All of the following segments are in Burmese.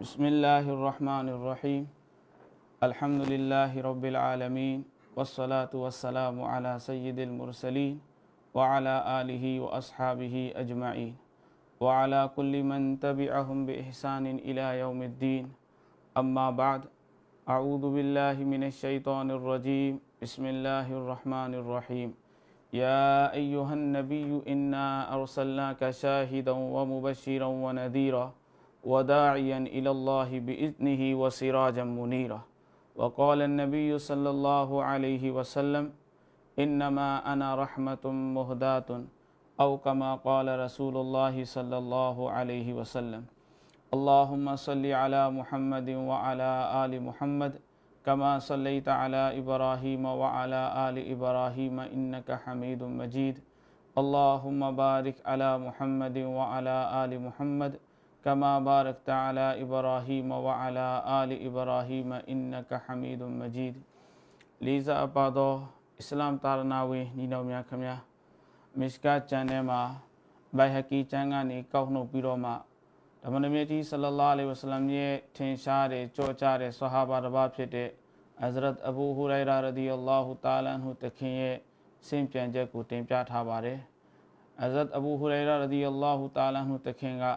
بسم الله الرحمن الرحيم الحمد لله رب العالمين والصلاة والسلام على سيد المرسلين وعلى آله وأصحابه أجمعين وعلى كل من تبعهم بإحسان إلى يوم الدين أما بعد أعوذ بالله من الشيطان الرجيم بسم الله الرحمن الرحيم يا أيها النبي إنا أرسلناك شاهدا ومبشرا ونذيرا وداعيا الله اللّہ وسراجا منيرا وقال النبي صلى الله عليه وسلم انََّّّۃ كما قال رسول الله صلى الله عليه وسلم اللهم صل على محمد وعلى علّہ محمد كما صليت على علیہ وعلى و علّہ ابراہیم حميد مجيد اللهم بارك علی محمد وعلى آل محمد کما بارکت علی ابراہیم وعلا آل ابراہیم انکا حمید مجید لیزا اپادو اسلام تارناوی نینو میاں کھمیا مشکا چانے ما بائی حقی چانگا نی کونو پیرو ما دمان میتی صلی اللہ علیہ وسلم یہ تین شارے چو چارے صحابہ رباب چھتے حضرت ابو حریرہ رضی اللہ تعالیٰ عنہ تکھیں یہ سیم چینجے کو ٹیم چاٹھا بارے حضرت ابو حریرہ رضی اللہ تعالیٰ عنہ تکھیں گا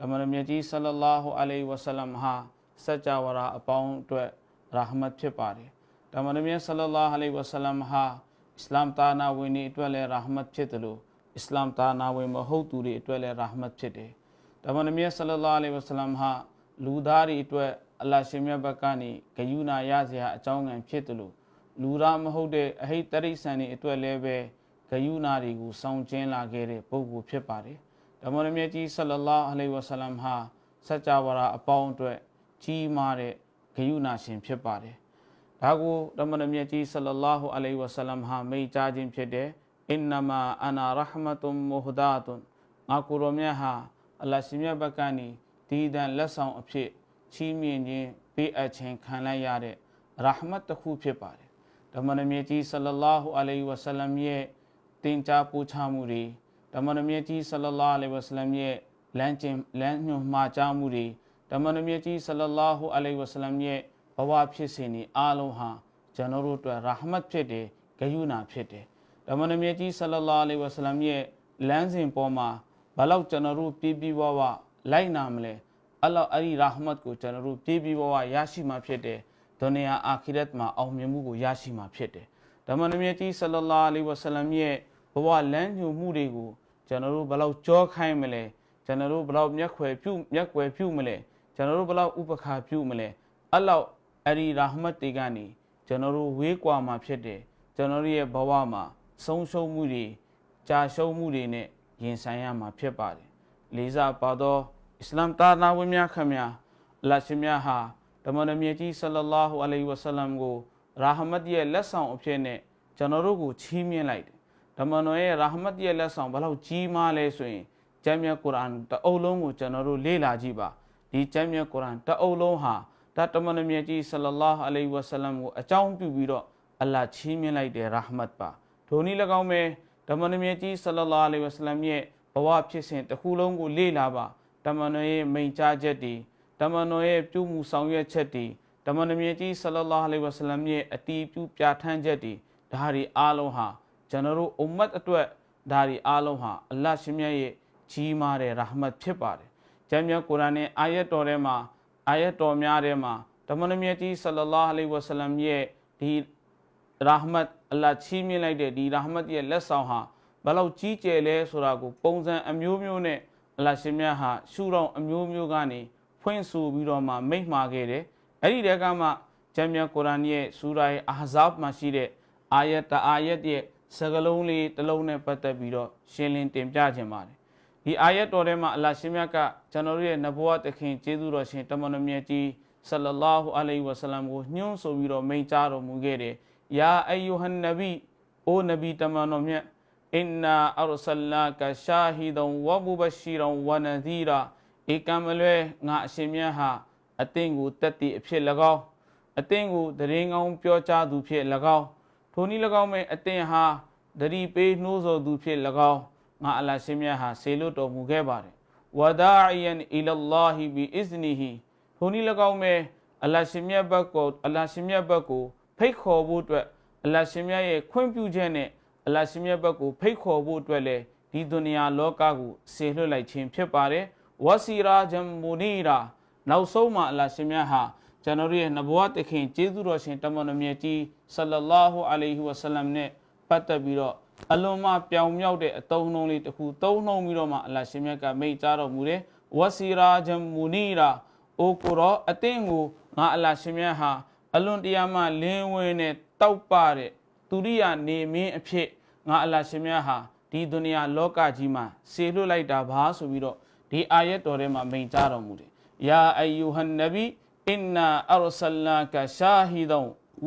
ဓမ္မရမြတ်ကြီးဆလလာဟူအလိုင်ဝဆလမ်ဟာစัจ java ရာအပေါင်းအတွက်ရာဟမတ်ဖြစ်ပါတယ်ဓမ္မရမြတ်ဆလလာဟူအလိုင်ဝဆလမ်ဟာ အစ္စလာမ်တာနာဝင်တွေအတွက်လည်းရာဟမတ်ဖြစ်တယ်လို့အစ္စလာမ်တာနာဝင်မဟုတ်သူတွေအတွက်လည်းရာဟမတ်ဖြစ်တယ်ဓမ္မရမြတ်ဆလလာဟူအလိုင်ဝဆလမ်ဟာလူသားတွေအတွက်အလရှင်မြတ်ဘက်ကနေဂယုနာရစရာအကြောင်းငံဖြစ်တယ်လို့လူသားမဟုတ်တဲ့အဟိတရိษံတွေအတွက်လည်းပဲဂယုနာတွေကိုစောင့်ကျင်းလာခဲ့တဲ့ပုဂ္ဂိုလ်ဖြစ်ပါတယ်ဓမ္မရမြတ်ကြီးဆလလာအလိဝဆလမ်ဟာစัจ java ရာအပေါင်းအတွက်ကြီးမားတဲ့ဂယုဏရှင် ဖြစ်ပါတယ်။ဒါကိုဓမ္မရမြတ်ကြီး ဆလလာဟူအလိဝဆလမ်ဟာမိန့်ကြားခြင်းဖြစ်တယ်။အင်နမာအနာရဟမတုမ်မူဟဒါတုန်ငါကိုရောမြတ်ဟာအလရှင်မြတ်ဘက်ကနေဒီဒန်လက်ဆောင်အဖြစ်ချီးမြှင့်ခြင်းပေးအပ်ခြင်းခံလိုက်ရတဲ့ရဟမတ်တစ်ခုဖြစ်ပါတယ်။ဓမ္မရမြတ်ကြီးဆလလာဟူအလိဝဆလမ်ရဲ့တင်ကြားပို့ချမှုတွေတမန်တော်မြတ်ကြီးဆလလာလဟ်ဝဆလမ်ရဲ့လမ်းကျင်လမ်းညွှန်မှာကြားမှုတွေတမန်တော်မြတ်ကြီးဆလလာဟူအလိုင်ဝဆလမ်ရဲ့ဘဝဖြစ်စဉ်တွေအားလုံးဟာကျွန်တော်တို့အတွက်ရာဟမတ်ဖြစ်တယ်ဂယုဏဖြစ်တယ်တမန်တော်မြတ်ကြီးဆလလာလဟ်ဝဆလမ်ရဲ့လမ်းစဉ်ပေါ်မှာဘလောက်ကျွန်တော်တို့ပြပြဝဝလိုက်နာမလဲအလ္လာဟ်အရီရာဟမတ်ကိုကျွန်တော်တို့ပြပြဝဝရရှိမှာဖြစ်တယ်ဒုနီယာအာခိရတ်မှာအောင်မြင်မှုကိုရရှိမှာဖြစ်တယ်တမန်တော်မြတ်ကြီးဆလလာလဟ်ဝဆလမ်ရဲ့ဘဝလမ်းညွှန်မှုတွေကိုကျွန်တော်တို့ဘယ်လောက်ကြောခိုင်းမလဲကျွန်တော်တို့ဘယ်လောက်မျက်ခွယ်ပြုမျက်ွယ်ပြုမလဲကျွန်တော်တို့ဘယ်လောက်ဥပခါပြုမလဲအဲ့လောက်အဲ့ဒီရာဟမတ်တွေကနေကျွန်တော်တို့ဝေးကွာမှာဖြစ်တယ်ကျွန်တော်တို့ရဲ့ဘဝမှာဆုံးရှုံးမှုတွေကြာရှုံးမှုတွေနဲ့ရင်ဆိုင်ရမှာဖြစ်ပါတယ်လေးစားပါသော အစ္စလာမ်သာသနာဝင်များခင်ဗျာအလရှင်များဟာဓမ္မနမြတ်ကြီးဆလလာဟူအလိုင်ဝဆလမ်ကိုရာဟမတ်ရဲ့လက်ဆောင်အဖြစ်နဲ့ကျွန်တော်တို့ကိုချီးမြှင့်လိုက်တယ်ဓမ္မတော်ရဲ့ရာဟမတ်ရဲ့လက်ဆောင်ဘလောက်ကြီးမားလဲဆိုရင်ကျမ်းမြတ်ကုရ်အာန်တအုပ်လုံးကိုကျွန်တော်တို့လေ့လာကြည့်ပါဒီကျမ်းမြတ်ကုရ်အာန်တအုပ်လုံးဟာတတမန်တော်မြတ်ကြီးဆလလာဟ်အလိုင်ဝဆလမ်ကိုအကြောင်းပြုပြီးတော့အလ္လာဟ်ချီးမြှင့်လိုက်တဲ့ရာဟမတ်ပါဒုနည်း၎င်းပဲဓမ္မတော်မြတ်ကြီးဆလလာဟ်အလိုင်ဝဆလမ်ရဲ့ဘဝဖြစ်စဉ်တစ်ခုလုံးကို လေ့လာပါဓမ္မတော်ရဲ့မိန့်ကြားချက်တွေဓမ္မတော်ရဲ့ပြုမှုဆောင်ရွက်ချက်တွေဓမ္မတော်မြတ်ကြီးဆလလာဟ်အလိုင်ဝဆလမ်ရဲ့အတီးပြုပြဋ္ဌာန်းချက်တွေဒါတွေအားလုံးဟာကျွန်တော်တို့အွမ်မတ်အတွက်ဒါဒီအားလုံးဟာ အလ္လာဟ်ရှင်မြတ်ရဲ့ကြီးမားတဲ့ရာဟမတ်ဖြစ်ပါတယ်။ကျမ်းမြတ်ကုရ်အာန်ရဲ့အာယတ်တော်ထဲမှာအာယတ်တော်များထဲမှာတမန်တော်မြတ်ကြီးဆလ္လာလာဟ်အလိဝဆလမ်ရဲ့ဒီရာဟမတ်အလ္လာဟ်ချီးမြှင့်လိုက်တဲ့ဒီရာဟမတ်ရဲ့လက်ဆောင်ဟာဘလောက်ကြီးကျယ်လဲဆိုတာကိုပုံစံအမျိုးမျိုးနဲ့အလ္လာဟ်ရှင်မြတ်ဟာရှုထောင့်အမျိုးမျိုးကနေဖွင့်ဆိုပြီးတော့မှမိန့်မှာခဲ့တယ်။အဲ့ဒီတဲကမှကျမ်းမြတ်ကုရ်အာန်ရဲ့ဆူရာအဟဇာဘ်မှာရှိတဲ့အာယတ်တအာယတ်ရဲ့စကလုံးလေးတစ်လုံးနဲ့ပတ်သက်ပြီးတော့ရှင်းလင်းတင်ပြခြင်းပါတယ်ဒီအာယတ်တော်ထဲမှာအလရှင်မြတ်ကကျွန်တော်တို့ရဲ့နဘဝတခင်ကျေးဇူးတော်ရှင်တမန်တော်မြတ်ကြီးဆလလာဟူအလိုင်းဝဆလမ်ကိုညွှန်းဆိုပြီးတော့မိန့်ကြားတော်မူခဲ့တယ်။ယာအယူဟန်နဗီအိုနဗီတမန်တော်မြတ်အင်နာအရဆလာကရှာဟီဒံဝဘူဘရှိရံဝနသီရာဧကံမလွဲငါအရှင်မြတ်ဟာအသင်ကိုတက်တည်အဖြစ်၎င်းအသင်ကိုတရင်ကောင်းပြောကြားသူဖြစ်၎င်းထိုနည်း၎င်းမဲ့အသင်ဟာဒရီပေးနှိုးဆော်သူဖြစ်၎င်းငါအလရှင်မြတ်ဟာဆေလွတ်တော်မူခဲ့ပါတယ်ဝဒါအီယန်အီလလာဟီဘီအစ်နီဟီထိုနည်း၎င်းမဲ့အလရှင်မြတ်ဘက်ကိုအလရှင်မြတ်ဘက်ကိုဖိတ်ခေါ်ဖို့အတွက်အလရှင်မြတ်ရဲ့ခွင့်ပြုချက်နဲ့အလရှင်မြတ်ဘက်ကိုဖိတ်ခေါ်ဖို့အတွက်လည်းဒီဒုနီယာလောကကိုဆေလွတ်လိုက်ခြင်းဖြစ်ပါတယ်ဝစီရာဂျမ်မူနီရာနောက်ဆုံးမှာအလရှင်မြတ်ဟာကျွန်တော်ရဲ့နဘဝတခင်ကျေးဇူးတော်ရှင်တမန်တော်မြတ်ကြီးဆလလာဟူအလိုင်ဟီဝဆလမ်နဲ့ပတ်သက်ပြီးတော့အလွန်မှပြောင်မြောက်တဲ့အတုံးနှုံးလေးတစ်ခုသုံးနှုံးပြီးတော့မှအလရှင်မြတ်ကမိန့်ကြားတော်မူတယ်ဝစီရာဂျမ်မူနီရာအိုကိုရောအသင်ကိုငါအလရှင်မြတ်ဟာအလွန်တရာမှလင်းဝင်းနဲ့တောက်ပတဲ့သူရိယာနေမင်းအဖြစ်ငါအလရှင်မြတ်ဟာဒီဒုနီယာလောကကြီးမှာဆေလွတ်လိုက်တာပါဆိုပြီးတော့ဒီအာယတ်တော်ထဲမှာမိန့်ကြားတော်မူတယ်။ယာအယူဟန်နဘီအင်နာအရဆလကရှာဟီဒံ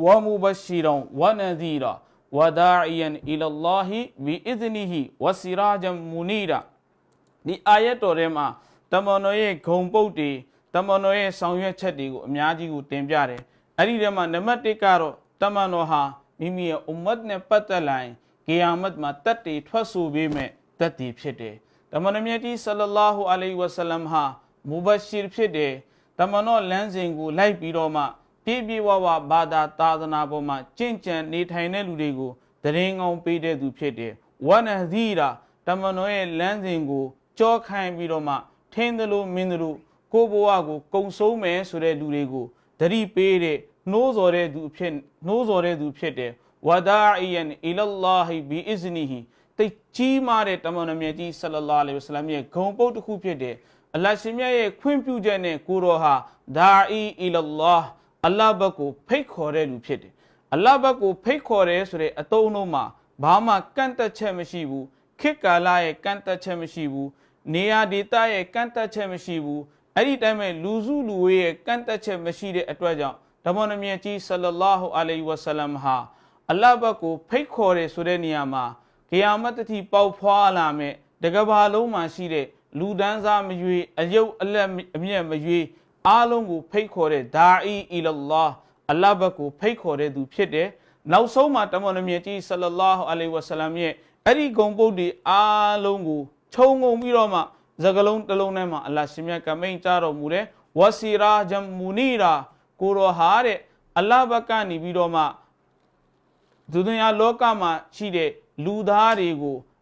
ဝမူဘရှိရံဝနဇီရာဝဒါအီယန်အီလလာဟီဘီအစ်နီဟီဝစီရာဂျမ်မူနီရာဒီအာယတ်တော်ထဲမှာတမန်တော်ရဲ့ဂုံပုတ်တွေတမန်တော်ရဲ့ဆောင်ရွက်ချက်တွေကိုအများကြီးကိုတင်ပြတယ်အဲ့ဒီထဲမှာနံပါတ်1ကတော့တမန်တော်ဟာမိမိရဲ့အွမ်မတ်နဲ့ပတ်သက်လာရင်ကီယာမတ်မှာတတ်တွေထွက်ဆိုပေးမဲ့တတ်တွေဖြစ်တယ်တမန်တော်မြတ်ကြီးဆလလာဟူအလိုင်ဝဆလမ်ဟာမူဘရှီဖြစ်တယ်တမန်တော်လမ်းစဉ်ကိုလိုက်ပြီးတော့မှပြည့်ပြည့်ဝဝဘာသာသာသနာပေါ်မှာကြင့်ကြံနေထိုင်တဲ့လူတွေကိုတရင်ကောင်းပေးတဲ့သူဖြစ်တယ်ဝနဇီရာတမန်တော်ရဲ့လမ်းစဉ်ကိုကြောခိုင်းပြီးတော့မှထင်းသလိုမင်းတို့ကိုဘဝကိုကုံဆုံးမယ်ဆိုတဲ့လူတွေကိုတတိပေးတဲ့နှိုးစော်တဲ့သူဖြစ်နှိုးစော်တဲ့သူဖြစ်တယ်ဝဒါအီယန်အီလလာဟီဘီအစ်နီဟီတိတ်ကြီးမားတဲ့တမန်တော်မြတ်ကြီးဆလလာလဟ်ဝဆလမ်ရဲ့ဂုံပုတ်တစ်ခုဖြစ်တယ်အလရှင်မြတ်ရဲ့ခွင့်ပြုချက်နဲ့ကိုတော်ဟာဒါအီအီလလာအလ္လာဟ်ဘက်ကိုဖိတ်ခေါ်တဲ့လူဖြစ်တယ်အလ္လာဟ်ဘက်ကို ဖိတ်ခေါ်တယ်ဆိုတဲ့အတုံးတော့မှာဘာမှကန့်သက်ချက်မရှိဘူးခေတ်ကာလရဲ့ကန့်သက်ချက်မရှိဘူးနေရာဒေသရဲ့ကန့်သက်ချက်မရှိဘူးအဲ့ဒီတိုင်းပဲလူစုလူဝေးရဲ့ကန့်သက်ချက်မရှိတဲ့အတွက်ကြောင့်ဓမ္မနမြတ်ကြီးဆလလာဟူအလိုင်ဝဆလမ်ဟာအလ္လာဟ်ဘက်ကိုဖိတ်ခေါ်တယ်ဆိုတဲ့နေရာမှာကယာမတ်တတိပေါက်ဖွာလာမဲ့တကဘာလုံးမှာရှိတဲ့လူတန်းစားမရွေအယုတ်အလက်အမြက်မရွေအားလုံးကိုဖိတ်ခေါ်တဲ့ဒါအီအီလလာအလဘက်ကိုဖိတ်ခေါ်တဲ့သူဖြစ်တယ်နောက်ဆုံးမှာတမန်တော်မြတ်ကြီးဆလလာဟူအလိုင်ဝဆလမ်ရဲ့အဲ့ဒီဂုံပုတ်တွေအားလုံးကိုခြုံငုံပြီးတော့မှစကလုံးတစ်လုံးထဲမှာအလရှင်မြတ်ကမိန်ကြတော်မူတဲ့ဝစီရာဂျမ်မူနီရာကိုရောဟာတဲ့အလဘက်ကနေပြီးတော့မှဒုတိယလောကမှာရှိတဲ့လူသားတွေကို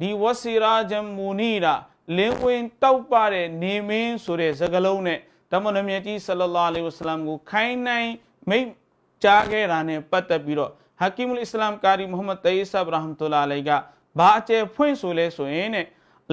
ဒီဝစီရာဂျမ်မူနီရာလင်းဝင်တောက်ပတဲ့နေမင်းဆိုတဲ့စကားလုံးနဲ့တမန်တော်မြတ်ကြီးဆလလာလဟ်ဝဆလမ်ကို ခိုင်းနိုင်မိတ်ကြားခဲ့တာနဲ့ပတ်သက်ပြီးတော့ဟာကီမုလ်အစ္စလမ်ကာရီမုဟမ္မဒ်တယီဆာဘရာဟမ်တူလာလိုင်ကဘာအကျယ်ဖွင့်ဆိုလဲဆိုရင်တဲ့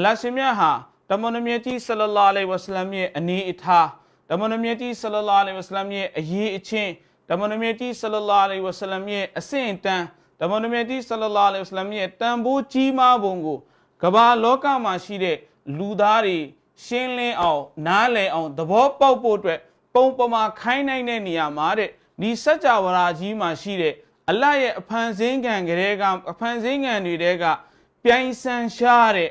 လတ်ရှင်မြတ်ဟာတမန်တော်မြတ်ကြီးဆလလာလဟ်ဝဆလမ်ရဲ့အနေအထားတမန်တော်မြတ်ကြီးဆလလာလဟ်ဝဆလမ်ရဲ့အရေးအချင်းတမန်တော်မြတ်ကြီးဆလလာလဟ်ဝဆလမ်ရဲ့အဆင့်အတန်းတမန်တော်မြတ်ကြီးဆလလာလဟ်အလမ်ရဲ့တန်ဖိုးကြီးမားပုံကိုကမ္ဘာလောကမှာရှိတဲ့လူသားတွေရှင်းလင်းအောင် နားလည်အောင်သဘောပေါက်ဖို့အတွက်ပုံပမာ ခိုင်းနိုင်တဲ့နေရာမှာတဲ့ဒီစัจ java ရာကြီးမှာရှိတဲ့အလရဲ့အဖန်စင်းခံကလေးကအဖန်စင်းခံတွေတဲကပြိုင်ဆန်ရှားတဲ့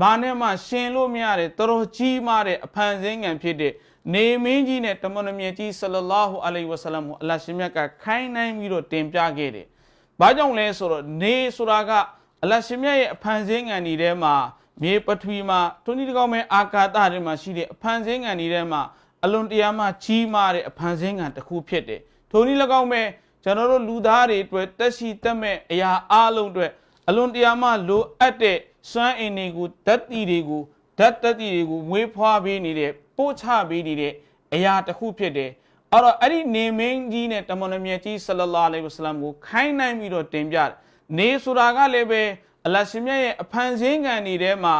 ဘာနဲ့မှရှင်လို့မရတဲ့တော်တော်ကြီးမားတဲ့အဖန်စင်းခံဖြစ်တဲ့နေမင်းကြီးနဲ့တမန်တော်မြတ်ကြီးဆလလာဟူအလိုင်ဝဆလမ်ကိုအလရှင်မြတ်ကခိုင်းနိုင်ပြီးတော့တင်ပြခဲ့တယ်ဘာကြောင့်လဲဆိုတော့နေဆိုတာကအလရှင်မြတ်ရဲ့အဖန်ဆင်းငံဒီထဲမှာမြေပထဝီမှာထုံးကြီးတကောင်မဲ့အာကာသတွေမှာရှိတဲ့အဖန်ဆင်းငံဒီထဲမှာအလွန်တရာမှကြီးမားတဲ့အဖန်ဆင်းငံတစ်ခုဖြစ်တယ်။ထုံးကြီး၎င်းမဲ့ကျွန်တော်တို့လူသားတွေအတွက်တက်ရှိတက်မဲ့အရာအလုံးအတွက်အလွန်တရာမှလိုအပ်တဲ့စွမ်းအင်တွေကိုဓာတ်တီတွေကိုဓာတ်တက်တီတွေကိုမွေးဖွားပေးနေတဲ့ပို့ချပေးနေတဲ့အရာတစ်ခုဖြစ်တယ်အဲ့တော့အဲ့ဒီနေမင်းကြီးနဲ့တမန်တော်မြတ်ကြီးဆလလာလိဝဆလမ်ကို ခိုင်းနိုင်ပြီးတော့တင်ပြတယ်နေဆိုတာကလည်းပဲအလရှင်မြတ်ရဲ့အဖန်ဆင်းငံဤထဲမှာ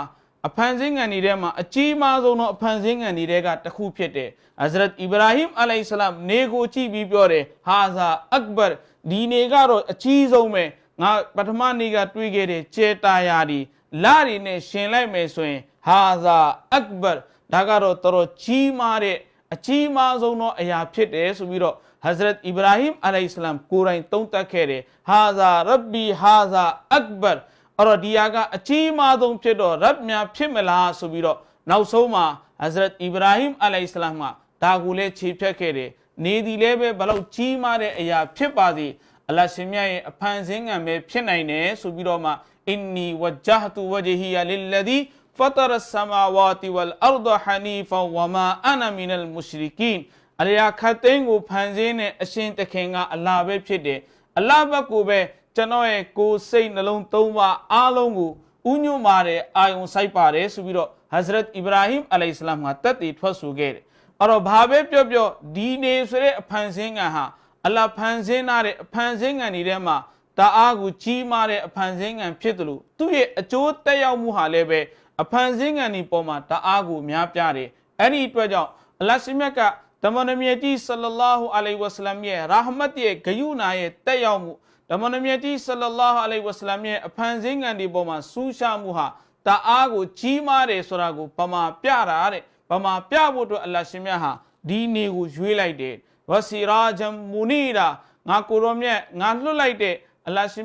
အဖန်ဆင်းငံဤထဲမှာအကြီးမားဆုံးသောအဖန်ဆင်းငံဤထဲကတစ်ခုဖြစ်တယ်အဇရတ်အီဗရာဟိမ်အလိုင်ဆလမ်နေကိုကြည့်ပြီးပြောတယ်ဟာဇာအက်ဘာဒီနေကတော့အကြီးဆုံးပဲငါပထမနေ့ကတွေ့ခဲ့တဲ့ကျေတာယာဒီလရီနဲ့ရှင်လိုက်မယ်ဆိုရင် ဟာဇာအက်ဘာဒါကတော့တော်တော်ကြီးမားတဲ့အကြီးမားဆုံးသောအရာဖြစ်တယ်ဆိုပြီးတော့ Hazrat Ibrahim alayhis salam ကိုယ်တိုင်သုံးသပ်ခဲ့တယ်ဟာဇာရဗ္ဘီဟာဇာအက်ဘာအော်ဒီယာကအကြီးမားဆုံးဖြစ်တော့ရဗ္မြဖြစ်မလားဆိုပြီးတော့နောက်ဆုံးမှာ Hazrat Ibrahim alayhis salam ကဒါကိုလည်းခြေဖြတ်ခဲ့တယ်နေဒီလည်းပဲဘလောက်ကြီးမားတဲ့အရာဖြစ်ပါစေအလရှင်မြတ်ရဲ့အဖန်ဆင်းငံပဲဖြစ်နိုင်တယ်ဆိုပြီးတော့မှအင်နီဝဂျဟတူဝဂျဟီယာလလဒီ فطر السماوات والارض حنيفا وما انا من المشركين အရာခတ်သိန်းကိုဖန်ဆင်းတဲ့အရှင်တခင်ကအလာပဲဖြစ်တယ်အလာဘက်ကိုပဲကျွန်တော်ရဲ့ကိုယ်စိတ်နှလုံးသုံးပါအားလုံးကိုဥညွတ်ပါတယ်အာယုံစိုက်ပါတယ်ဆိုပြီးတော့ Hazrat Ibrahim alayhis salam ကတက်တည်ထွက်ဆိုခဲ့တယ်အဲ့တော့ဘာပဲပြောပြောဒီနေဆိုတဲ့အဖန်ဆင်းကဟာ အလာဖန်ဆင်းတဲ့အဖန်ဆင်းကံဒီထဲမှာတအားကိုကြီးမားတဲ့အဖန်ဆင်းကံဖြစ်တယ်လို့သူ့ရဲ့အကျိုးတက်ရောက်မှုဟာလည်းပဲအဖန်စင်းငံဒီပေါ်မှာတအားကိုများပြတယ်အဲ့ဒီအတွက်ကြောင့်အလရှိမြတ်ကဓမ္မနမြတ်ကြီးဆလလာဟူအလိုင်ဝဆလမ်ရဲ့ရာဟမတ်ရဲ့ဂယုနာရဲ့တက်ရောက်မှုဓမ္မနမြတ်ကြီးဆလလာဟူအလိုင်ဝဆလမ်ရဲ့အဖန်စင်းငံဒီပေါ်မှာဆူးရှားမှုဟာတအားကိုကြီးမားတယ်ဆိုတာကိုပမာပြတာတဲ့ပမာပြဖို့အတွက်အလရှိမြတ်ဟာဒီနေကိုရွေးလိုက်တယ်ဝစီရာဂျမ်မူနီရာငါကိုရောမြတ်ငါလွတ်လိုက်တဲ့အလရှိ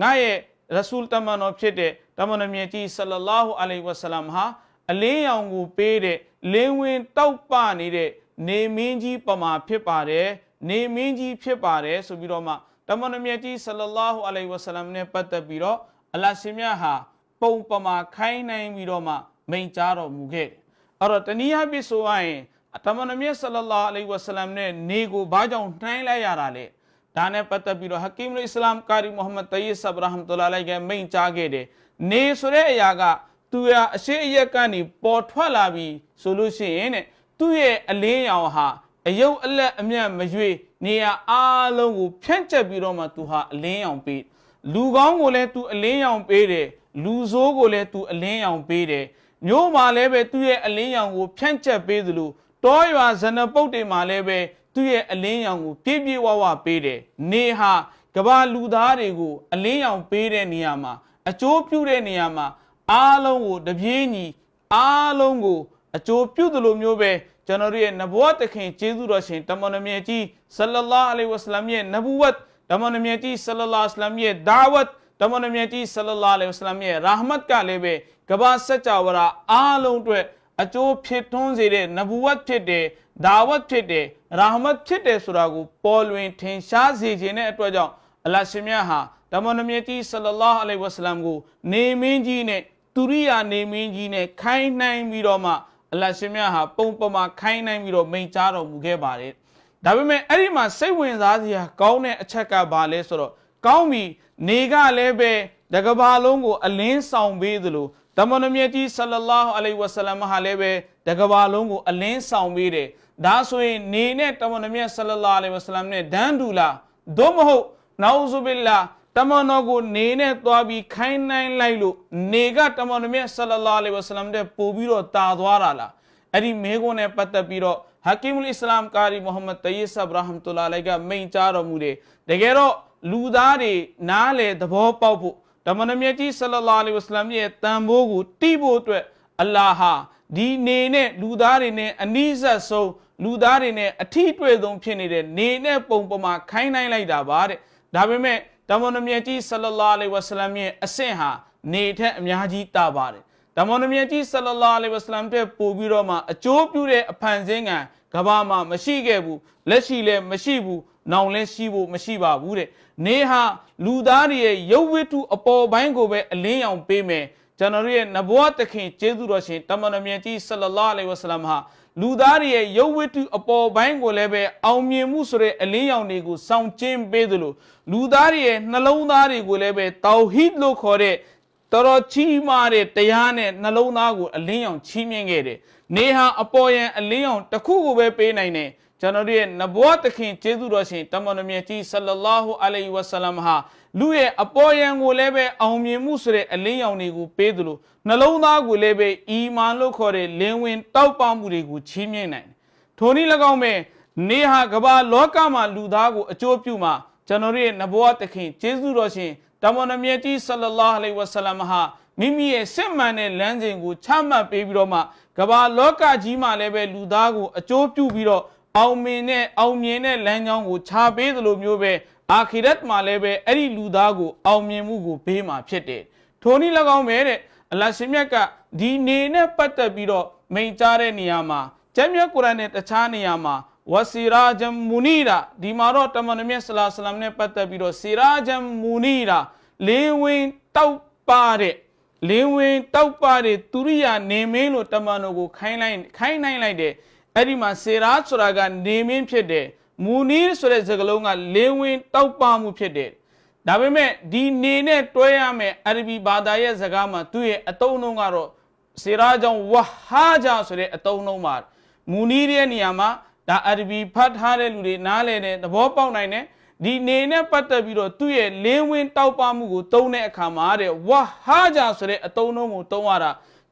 ငါရဲ့ရဆူလ်တမန်တော်ဖြစ်တဲ့တမန်တော်မြတ်ကြီးဆလလာဟူအလိုင်ဝဆလမ်ဟာအလင်းရောင်ကိုပေးတဲ့လင်းဝင်တောက်ပနေတဲ့နေမင်းကြီးပမာဖြစ်ပါတယ်နေမင်းကြီးဖြစ်ပါတယ်ဆိုပြီးတော့မှတမန်တော်မြတ်ကြီးဆလလာဟူအလိုင်ဝဆလမ်နဲ့ပတ်သက်ပြီးတော့အလရှင်မြတ်ဟာ ပုံပမာ ခိုင်းနိုင်ပြီးတော့မှမိန်ကြားတော်မူခဲ့အဲ့တော့တနည်းအားဖြင့်ဆိုရရင်တမန်တော်မြတ်ဆလလာဟူအလိုင်ဝဆလမ်နဲ့နေကိုဘာကြောင့်နှိုင်းလိုက်ရတာလဲဒါနဲ့ပတ်သက်ပြီးတော့ဟကီမ်အစ္စလာမ်ကာရီမိုဟမ်မဒ်တယစ်ဆဘရာဟမ်တူလာလိုက်ကမိန့်ကြားခဲ့တယ်နေဆိုတဲ့အရာကသူရအရှိအရက်ကနေပေါ်ထွက်လာပြီးဆိုလို့ရှိရင်တဲ့သူ့ရဲ့အလင်းရောင်ဟာအယုတ်အလက်အမြတ်မရွေနေရာအားလုံးကိုဖြန့်ကျက်ပြီးတော့မှသူဟာ အလင်းရောင်ပေးလူကောင်းကိုလည်းသူအလင်းရောင်ပေးတယ်လူဆိုးကိုလည်းသူအလင်းရောင်ပေးတယ်မျိုးမှာလည်းပဲသူ့ရဲ့အလင်းရောင်ကိုဖြန့်ကျက်ပေးသလိုတောရွာဇနပုတ်တွေမှာလည်းပဲသူ့ရဲ့အလင်းရောင်ကိုပြည့်ပြည့်ဝဝပေးတယ်နေဟာကဘာလူသားတွေကို အလင်းရောင်ပေးတဲ့နေရာမှာအကျိုးပြုတဲ့နေရာမှာ အားလုံးကိုတပြေးညီအားလုံးကိုအကျိုးပြုသလိုမျိုးပဲကျွန်တော်တို့ရဲ့နဗဝတခင်ကျေးဇူးတော်ရှင်တမန်တော်မြတ်ကြီးဆလလာအလိဝဆလမ်ရဲ့နဗဝတ်တမန်တော်မြတ်ကြီးဆလလာဆလမ်ရဲ့ဒါဝတ်တမန်တော်မြတ်ကြီးဆလလာအလိဝဆလမ်ရဲ့ရာဟမတ်ကလည်းပဲကဘာစัจ java အားလုံးအတွက်အကျိုးဖြစ်ထွန်းစေတဲ့နဘူဝတ်ဖြစ်တယ်ဒါဝတ်ဖြစ်တယ်ရာဟမတ်ဖြစ်တယ်ဆိုတာကိုပေါ်လွင်ထင်ရှားစေခြင်းတဲ့အတွက်ကြောင့်အလရှင်မြတ်ဟာဓမ္မနမကြီးဆလလာအလိဝဆလမ်ကိုနေမင်းကြီးနဲ့သူရိယာနေမင်းကြီးနဲ့ခိုင်းနှိုင်းပြီးတော့မှအလရှင်မြတ်ဟာပုံပမာခိုင်းနှိုင်းပြီးတော့မိန်ကြားတော်မူခဲ့ပါတယ်ဒါပေမဲ့အဲ့ဒီမှာစိတ်ဝင်စားစရာကောင်းတဲ့အချက်ကဘာလဲဆိုတော့ကောင်းပြီနေကလည်းပဲတကဘာလုံးကို အလင်းဆောင်ပေးသလိုတမန်တော်မြတ်ကြီးဆလလောဟ်အလိုင်ဝဆလမ်ဟာလည်းပဲတကဘာလုံးကိုအလင်းဆောင်ပေးတယ်ဒါဆိုရင် နေနဲ့တမန်တော်မြတ်ဆလလောဟ်အလိုင်ဝဆလမ်နဲ့ဒန်းတူလားသို့မဟုတ်နာဥဇုဘီလာတမန်တော်ကို နေနဲ့တွားပြီးခိုင်းနိုင်လိုက်လို့နေကတမန်တော်မြတ်ဆလလောဟ်အလိုင်ဝဆလမ်တဲ့ပို့ပြီးတော့တာသွားတာလားအဲ့ဒီမေကွန်းနဲ့ပတ်သက်ပြီးတော့ဟာကီမ်အစ္စလာမ်ကာရီမုဟမ္မဒ်တယစ်ဆဘရာဟမ်တူလာလိုက်ကမိန်ကြားတော်မူတယ်တကယ်တော့လူသားတွေနားလေသဘောပေါက်ဖို့ဓမ္မနမြတ်ကြီးဆလလာလီဝစလမ်ရဲ့တန်ဖိုးကိုတိဖို့အတွက်အလာဟာဒီနေနဲ့လူသားတွေနဲ့အနိစ္စဆုံးလူသားတွေနဲ့အထီးတွေ့ဆုံးဖြစ်နေတဲ့နေနဲ့ပုံပမာခိုင်းနိုင်လိုက်တာပါတဲ့ဒါပေမဲ့ဓမ္မနမြတ်ကြီးဆလလာလီဝစလမ်ရဲ့အဆင့်ဟာနေထက်အများကြီးတာပါတယ်ဓမ္မနမြတ်ကြီးဆလလာလီဝစလမ်တဲ့ပို့ပြီးတော့မှအကျိုးပြုတဲ့အဖန်ဆင်းကကဘာမှမရှိခဲ့ဘူးလက်ရှိလည်းမရှိဘူးနောင်လဲရှိဖို့မရှိပါဘူးတဲ့နေဟာလူသားတွေရဲ့ရုပ်ဝတ္ထုအပေါ်ပိုင်းကိုပဲအလင်းရောင်ပေးမယ်ကျွန်တော်တို့ရဲ့နဘဝသခင်ကျေးဇူးတော်ရှင်တမန်တော်မြတ်ကြီးဆလလာလဟ်ဝဆလမ်ဟာလူသားတွေရဲ့ရုပ်ဝတ္ထုအပေါ်ပိုင်းကိုလည်းပဲအောင်မြင်မှုဆိုတဲ့အလင်းရောင်တွေကိုစောင့်ခြင်းပေးသလိုလူသားတွေရဲ့နှလုံးသားတွေကိုလည်းပဲတောဟီဒ်လို့ခေါ်တဲ့တော်တော်ချီးမားတဲ့တရားနဲ့နှလုံးသားကို အလင်းရောင်ချီးမြှင့်ခဲ့တယ်။နေဟာအပေါ်ယံအလင်းရောင်တစ်ခုကိုပဲပေးနိုင်တယ်။ကျွန်တော်တို့ရဲ့နဘောသခင်ကျေးဇူးတော်ရှင်တမန်တော်မြတ်ကြီးဆလလာဟူအလိုင်ဝဆလမ်ဟာလူရဲ့အပေါ်ယံကိုလည်းပဲအောင်မြင်မှုဆိုတဲ့အလင်းရောင်တွေကိုပေးသလိုနှလုံးသားကိုလည်းပဲအီမန်လို့ခေါ်တဲ့လင်းဝင်တောက်ပမှုတွေကိုချီးမြှင့်နိုင်တယ်။ထိုနည်း၎င်းပဲနေဟာကမ္ဘာလောကမှာလူသားကိုအကျိုးပြုမှာကျွန်တော်တို့ရဲ့နဘောသခင်ကျေးဇူးတော်ရှင်တမန်တော်မြတ်ကြီးဆလလာဟူအလိုင်ဝဆလမ်ဟာမိမိရဲ့စစ်မှန်တဲ့လမ်းစဉ်ကိုချမှတ်ပေးပြီးတော့မှကမ္ဘာလောကကြီးမှာလည်းပဲလူသားကိုအကျိုးပြုပြီးတော့အောင်မင်နဲ့အောင်မြင်တဲ့လမ်းကြောင်းကိုခြာပေးသလိုမျိုးပဲအာခိရတ်မှာလည်းပဲအဲ့ဒီလူသားကိုအောင်မြင်မှုကိုဘေးမှာဖြစ်တယ်ထိုနည်း၎င်းပဲတဲ့အလရှင်မြတ်ကဒီနေနဲ့ပတ်သက်ပြီးတော့မိန်ကြားတဲ့နေရာမှာကျမ်းမြတ်ကုရ်အာန်နဲ့တခြားနေရာမှာဝစီရာဂျမ်မူနီရာဒီမှာတော့တမန်တော်မြတ်ဆလာဆလမ်နဲ့ပတ်သက်ပြီးတော့စီရာဂျမ်မူနီရာလင်းဝင်တောက်ပါတဲ့လင်းဝင်တောက်ပါတဲ့သူရိယာနေမင်းလို့တမန်တော်ကိုခိုင်းလိုက်ခိုင်းနိုင်လိုက်တဲ့အဲ့ဒီမှာစေရာဆိုတာကနေမင်းဖြစ်တယ်မူနီးဆိုတဲ့စကားလုံးကလေဝင်တောက်ပမှုဖြစ်တယ်ဒါပေမဲ့ဒီနေနဲ့တွဲရမယ်အာရဗီဘာသာရဲ့စကားမှာသူ့ရဲ့အတုံးအနှုန်းကတော့စေရာကြောင့်ဝဟာဂျာဆိုတဲ့အတုံးအနှုန်းမှာမူနီးရဲ့နေရာမှာဒါအာရဗီဖတ်ထားတဲ့လူတွေနားလည်တယ်သဘောပေါက်နိုင်တယ်ဒီနေနဲ့ပတ်သက်ပြီးတော့သူ့ရဲ့လင်းဝင်းတောက်ပမှုကိုတုံးတဲ့အခါမှာတဲ့ဝဟာဂျာဆိုတဲ့အတုံးအနှုန်းကိုတုံးရတာ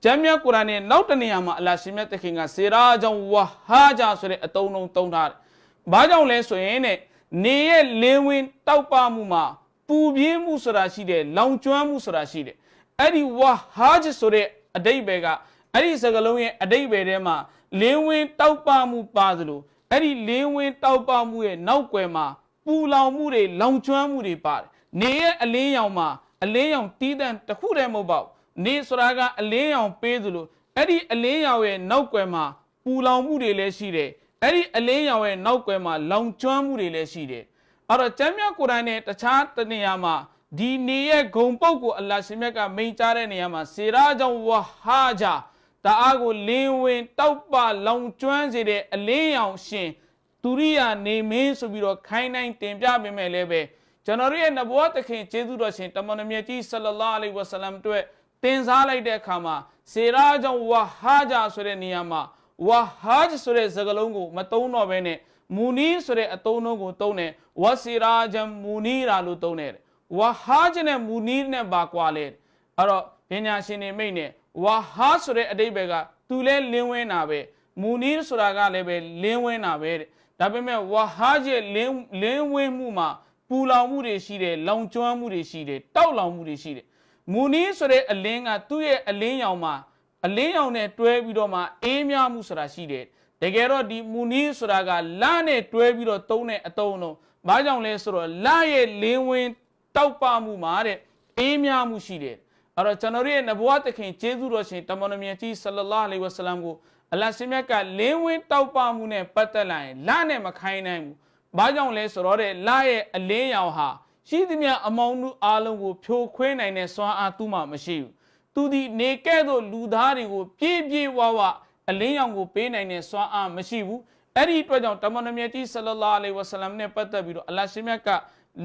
ဂျမ်းမြတ်ကုရ်အာန်ရဲ့နောက်တနေရာမှာအလ္လာရှင်မြတ်သခင်ကစေရာကြောင့်ဝါဟာဂျာဆိုတဲ့အတုံးလုံးတုံးထားတယ်။ဘာကြောင့်လဲဆိုရင်တဲ့နေရဲ့လင်းဝင်တောက်ပမှုမှာပူပြင်းမှုဆိုတာရှိတယ်၊လောင်ကျွမ်းမှုဆိုတာရှိတယ်။အဲ့ဒီဝါဟာဂျဆိုတဲ့အတိတ်ပဲကအဲ့ဒီစကလုံးရဲ့အတိတ်ပဲထဲမှာလင်းဝင်တောက်ပမှုပါသလိုအဲ့ဒီလင်းဝင်တောက်ပမှုရဲ့နောက်ွယ်မှာပူလောင်မှုတွေလောင်ကျွမ်းမှုတွေပါတယ်။နေရဲ့အလင်းရောင်မှာအလင်းရောင်တီးတန့်တစ်ခုတည်းမဟုတ်ပါဘူးနေဆိုတာကအလင်းရောင်ပေးသလိုအဲ့ဒီအလင်းရောင်ရဲ့နောက်ကွယ်မှာပူလောင်မှုတွေလည်းရှိတယ်အဲ့ဒီအလင်းရောင်ရဲ့နောက်ကွယ်မှာလောင်ကျွမ်းမှုတွေလည်းရှိတယ်အဲ့တော့ကျမ်းမြတ်ကိုယ်တိုင်နဲ့တခြားတနေရာမှာဒီနေရဲ့ဂုံပုတ်ကိုအလရှင်မြတ်ကမိန်ကြားတဲ့နေရာမှာစေရာကြောင့်ဝဟာကြတအားကိုလင်းဝင်တောက်ပလောင်ကျွမ်းစေတဲ့အလင်းရောင်ရှင်သူရိယာနေမင်းဆိုပြီးတော့ခိုင်းတိုင်းတင်ပြပေးမယ်လည်းပဲကျွန်တော်တို့ရဲ့နဘောသခင်ကျေးဇူးတော်ရှင်တမန်တော်မြတ်ကြီးဆလလာလိဝဆလမ်တို့တင်စားလိုက်တဲ့အခါမှာစေရာကြောင့်ဝါဟာဂျာဆိုတဲ့နေရာမှာဝါဟာဂျ်ဆိုတဲ့စကားလုံးကိုမသုံးတော့ဘဲနဲ့မူနီဆိုတဲ့အသုံးနှုန်းကိုသုံးတယ်ဝါစေရာဂျမ်မူနီရာလို့သုံးတယ်ဝါဟာဂျ်နဲ့မူနီနဲ့ပါကွာလေအဲ့တော့ပညာရှင်တွေမိတ်နဲ့ဝါဟာဆိုတဲ့အတိပ္ပယ်ကသူလဲလင်းဝင်းတာပဲမူနီဆိုတာကလည်းပဲလင်းဝင်းတာပဲဒါပေမဲ့ဝါဟာရဲ့လင်းလင်းဝင်းမှုမှာပူလောင်မှုတွေရှိတယ်လောင်ကျွမ်းမှုတွေရှိတယ်တောက်လောင်မှုတွေရှိတယ်မူနီးဆိုတဲ့အလင်းကသူ့ရဲ့အလင်းရောင်မှာအလင်းရောင်နဲ့တွဲပြီးတော့မှအေးမြမှုဆိုတာရှိတယ်တကယ်တော့ဒီမူနီးဆိုတာကလနဲ့တွဲပြီးတော့သုံးတဲ့အတုံးလုံးဘာကြောင့်လဲဆိုတော့လရဲ့လင်းဝင်တောက်ပမှုမှာတဲ့အေးမြမှုရှိတယ်အဲ့တော့ကျွန်တော်ရဲ့နဘဝသခင်ကျေးဇူးတော်ရှင်တမန်တော်မြတ်ကြီးဆလလာလေးဝဆလမ်ကိုအလရှင်မြတ်ကလင်းဝင်တောက်ပမှုနဲ့ပတ်သက်လာရင်လနဲ့မခိုင်းနိုင်ဘူးဘာကြောင့်လဲဆိုတော့တဲ့လရဲ့အလင်းရောင်ဟာရှိသမျှအမောင်းတို့အားလုံးကိုဖြိုခွင်းနိုင်တဲ့စွမ်းအားသူ့မှာမရှိဘူးသူဒီနေကဲ့သို့လူသားတွေကိုပြည့်ပြည့်ဝဝအလင်းရောင်ကိုပေးနိုင်တဲ့စွမ်းအားမရှိဘူးအဲ့ဒီအတွက်ကြောင့်တမန်တော်မြတ်ကြီးဆလလာလေးဝဆလမ်နဲ့ပတ်သက်ပြီးတော့အလရှင်မြတ်က